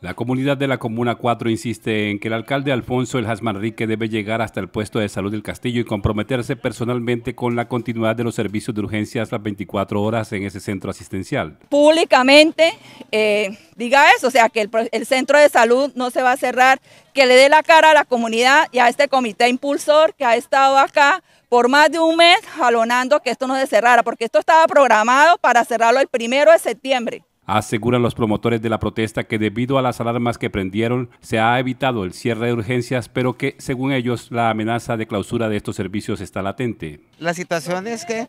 La comunidad de la Comuna 4 insiste en que el alcalde Alfonso El Manrique debe llegar hasta el puesto de salud del castillo y comprometerse personalmente con la continuidad de los servicios de urgencias las 24 horas en ese centro asistencial. Públicamente eh, diga eso, o sea, que el, el, centro de salud no se va a cerrar, que le dé la cara a la comunidad y a este comité impulsor que ha estado acá por más de un mes jalonando que esto no se cerrara, porque esto estaba programado para cerrarlo el primero de septiembre. Aseguran los promotores de la protesta que debido a las alarmas que prendieron se ha evitado el cierre de urgencias, pero que según ellos la amenaza de clausura de estos servicios está latente. La situación es que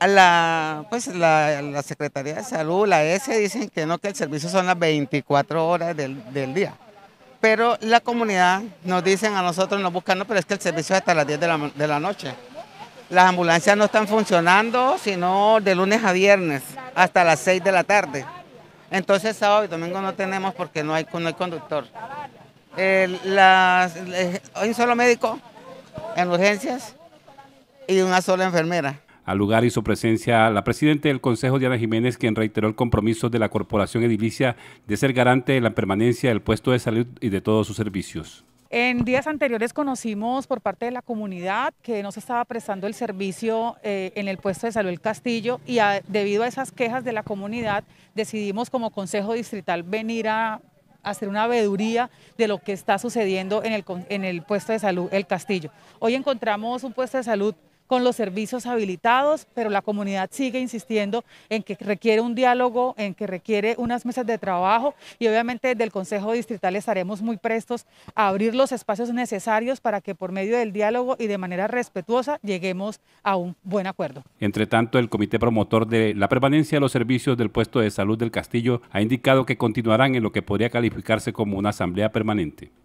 a la, pues la, Secretaría de Salud, la S, dicen que no, que el servicio son las 24 horas del, día. Pero la comunidad nos dicen a nosotros, nos buscan, pero es que el servicio es hasta las 10 de la, de la noche. Las ambulancias no están funcionando, sino de lunes a viernes hasta las 6 de la tarde. Entonces sábado y domingo no tenemos porque no hay, conductor. Eh, hay un solo médico en urgencias y una sola enfermera. Al lugar hizo presencia la presidenta del Consejo, Diana Jiménez, quien reiteró el compromiso de la Corporación Edilicia de ser garante de la permanencia del puesto de salud y de todos sus servicios. En días anteriores conocimos por parte de la comunidad que no se estaba prestando el servicio eh, en el puesto de salud El Castillo y debido a esas quejas de la comunidad decidimos como Consejo Distrital venir a hacer una veeduría de lo que está sucediendo en el, en el puesto de salud El Castillo. Hoy encontramos un puesto de salud con los servicios habilitados, pero la comunidad sigue insistiendo en que requiere un diálogo, en que requiere unas mesas de trabajo y obviamente desde el Consejo Distrital estaremos muy prestos a abrir los espacios necesarios para que por medio del diálogo y de manera respetuosa lleguemos a un buen acuerdo. Entre tanto, el comité promotor de la permanencia de los servicios del puesto de salud del Castillo ha indicado que continuarán en lo que podría calificarse como una asamblea permanente.